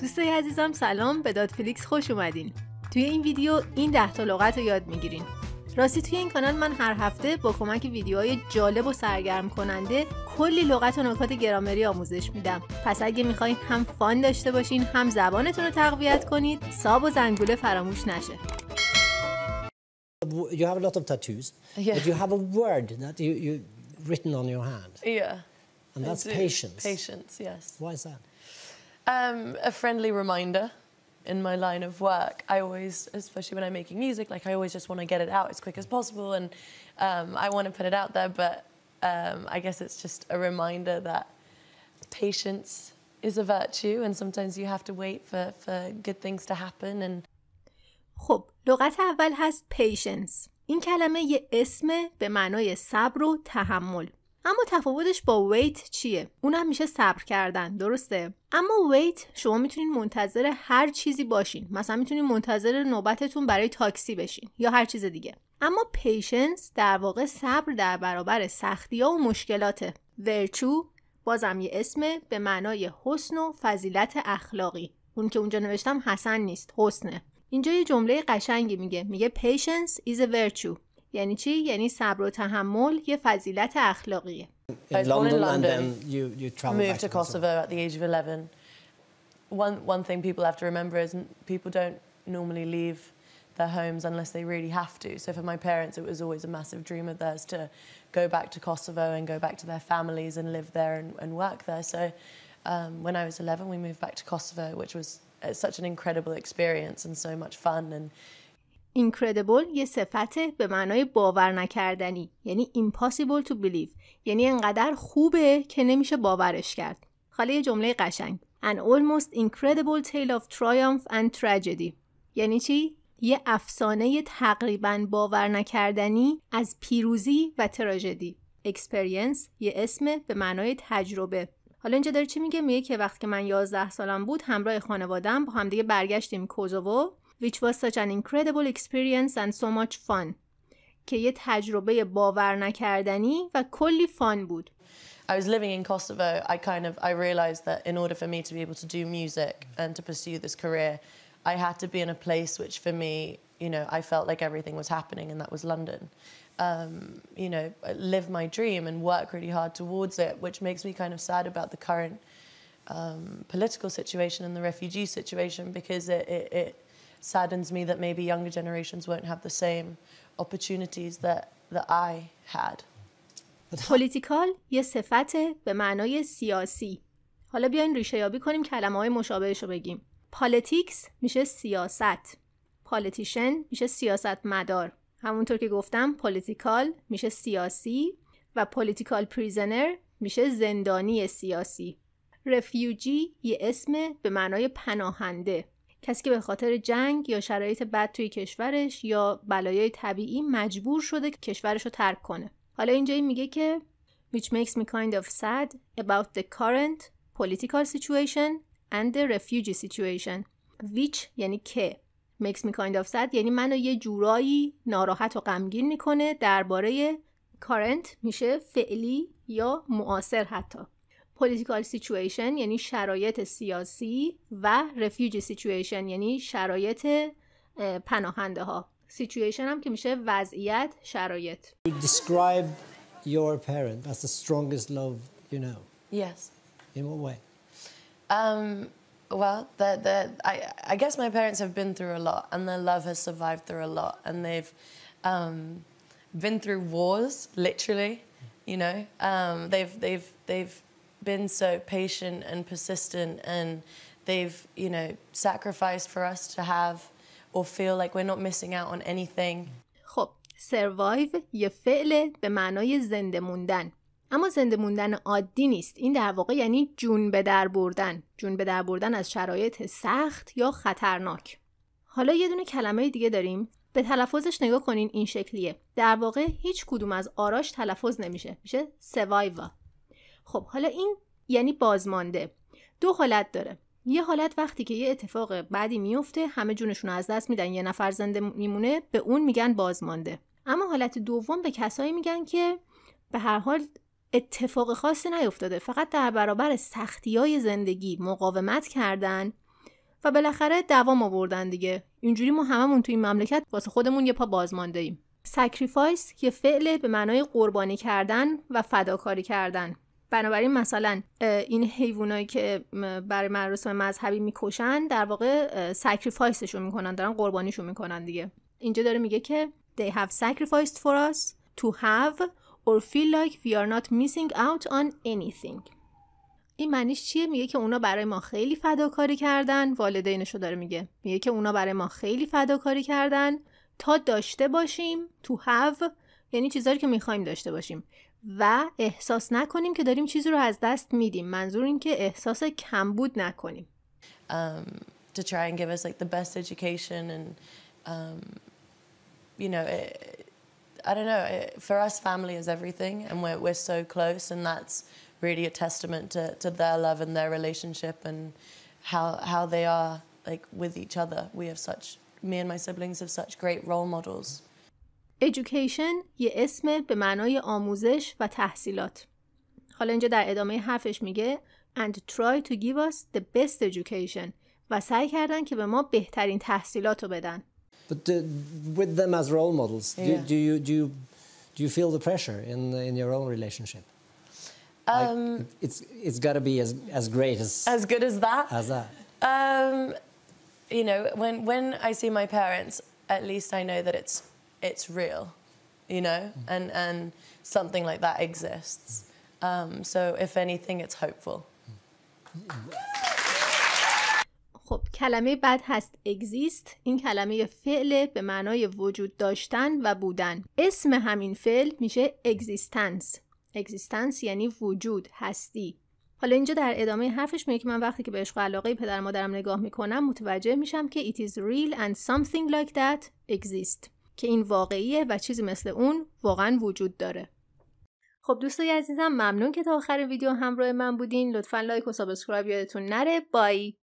دوستای عزیزم سلام به داد فلیکس خوش اومدین توی این ویدیو این ده تا لغت رو یاد میگیرین راستی توی این کانال من هر هفته با کمک ویدیوهای جالب و سرگرم کننده کلی لغت و نکات گرامری آموزش میدم پس اگه میخواین هم فان داشته باشین هم زبانتون رو تقویت کنید ساب و زنگوله فراموش نشه You And that's uh, patience. Patience, yes. Why is that? Um, a friendly reminder in my line of work. I always, especially when I'm making music, like I always just want to get it out as quick as possible, and um, I want to put it out there. But um, I guess it's just a reminder that patience is a virtue, and sometimes you have to wait for for good things to happen. And خب لغت اول هست patience. این کلمه یه اسم به معنای صبر و تحمل اما تفاوتش با ویت چیه اونم میشه صبر کردن درسته اما ویت شما میتونید منتظر هر چیزی باشین مثلا میتونید منتظر نوبتتون برای تاکسی بشین یا هر چیز دیگه اما پیشنس در واقع صبر در برابر سختی ها و مشکلاته ورچو بازم یه اسمه به معنای حسن و فضیلت اخلاقی اون که اونجا نوشتم حسن نیست حسنه اینجا یه جمله قشنگی میگه میگه patience is a virtue یعنی چی؟ یعنی صبر و تحمل یه فضیلت اخلاقیه. I was born in London, you, you moved to Kosovo at the age of 11. One, one thing people have to remember is people don't normally leave their homes unless they really have to. So for my parents, it was always a massive dream of theirs to go back to Kosovo and go back to their families and live there and, and work there. So um, when I was 11, we moved back to Kosovo, which was uh, such an incredible experience and so much fun. And incredible یه صفته به معنای باور نکردنی یعنی impossible to believe یعنی انقدر خوبه که نمیشه باورش کرد خاله یه جمله قشنگ an almost incredible tale of triumph and tragedy یعنی چی یه افسانه تقریبا باور نکردنی از پیروزی و تراژدی experience یه اسم به معنای تجربه حالا اینجا داره چی میگه میگه که وقتی که من 11 سالم بود همراه خانوادم با همدیگه برگشتیم کوزوو which was such an incredible experience and so much fun که یه تجربه باور نکردنی و کلی فان بود. I was living in Kosovo. I kind of I realized that in order for me to be able to do music and to pursue this career, I had to be in a place which for me, you know, I felt like everything was happening and that was London. Um, you know, live my dream and work really hard towards it, which makes me kind of sad about the current um, political situation and the refugee situation because it, it, it saddens me that maybe younger generations won't have the same opportunities that, that I had. پولیتیکال یه صفت به معنای سیاسی حالا بیاین ریشه یابی کنیم کلمه های مشابهش رو بگیم پالیتیکس میشه سیاست پالیتیشن میشه سیاست مدار همونطور که گفتم پولیتیکال میشه سیاسی و پولیتیکال پریزنر میشه زندانی سیاسی رفیوجی یه اسم به معنای پناهنده کسی که به خاطر جنگ یا شرایط بد توی کشورش یا بلایای طبیعی مجبور شده کشورش رو ترک کنه حالا اینجا این میگه که which makes me kind of sad about the current political situation and the refugee situation which یعنی که makes me kind of sad یعنی منو یه جورایی ناراحت و غمگین میکنه درباره current میشه فعلی یا معاصر حتی پولیتیکال سیچویشن یعنی شرایط سیاسی و رفیوجی سیچویشن یعنی شرایط پناهنده ها سیچویشن هم که میشه وضعیت شرایط describe your parent as the strongest love you know yes in what way um well the the I I guess my parents have been through a lot and their love has survived through a lot and they've um been through wars literally you know um they've they've they've been so patient and persistent and they've, you know, sacrificed for us to have or feel like we're not missing out on anything. خب survive یه فعل به معنای زنده موندن اما زنده موندن عادی نیست این در واقع یعنی جون به در بردن جون به در بردن از شرایط سخت یا خطرناک حالا یه دونه کلمه دیگه داریم به تلفظش نگاه کنین این شکلیه در واقع هیچ کدوم از آراش تلفظ نمیشه میشه سوایوا خب حالا این یعنی بازمانده دو حالت داره یه حالت وقتی که یه اتفاق بعدی میفته همه جونشون از دست میدن یه نفر زنده میمونه به اون میگن بازمانده اما حالت دوم به کسایی میگن که به هر حال اتفاق خاصی نیفتاده فقط در برابر سختی های زندگی مقاومت کردن و بالاخره دوام آوردن دیگه اینجوری ما هممون تو این مملکت واسه خودمون یه پا بازمانده ایم سکریفایس یه فعل به معنای قربانی کردن و فداکاری کردن بنابراین مثلا این حیوانایی که برای مراسم مذهبی میکشن در واقع سکریفایسشون میکنن دارن قربانیشون میکنن دیگه اینجا داره میگه که they have sacrificed for us to have or feel like we are not missing out on anything این معنیش چیه میگه که اونا برای ما خیلی فداکاری کردن والدینشو داره میگه میگه که اونا برای ما خیلی فداکاری کردن تا داشته باشیم تو have یعنی چیزهایی که میخوایم داشته باشیم و احساس نکنیم که داریم چیزی رو از دست میدیم منظور این که احساس کمبود نکنیم um, to try and give us like the best education and um, you know it, I don't know it, for us family is everything and we're, we're so close and that's really a testament to, to their love and their relationship and how how they are like with each other we have such me and my siblings have such great role models education یه اسم به معنای آموزش و تحصیلات حالا اینجا در ادامه حرفش میگه and try to give us the best education و سعی کردن که به ما بهترین تحصیلات رو بدن But do, with them as role models, do, do, you, do, you, do you feel the pressure in, in your own relationship? Um, like it's it's got to be as, as great as as good as that as that. Um, you know, when when I see my parents, at least I know that it's it's real, you know, mm. and and something like that exists. Um, so if anything, it's hopeful. خب کلمه بعد هست exist این کلمه فعل به معنای وجود داشتن و بودن اسم همین فعل میشه existence existence یعنی وجود هستی حالا اینجا در ادامه حرفش میگه که من وقتی که به عشق علاقه پدر مادرم نگاه میکنم متوجه میشم که it is real and something like that exists. که این واقعیه و چیزی مثل اون واقعا وجود داره خب دوستای عزیزم ممنون که تا آخر ویدیو همراه من بودین لطفا لایک و سابسکرایب یادتون نره بای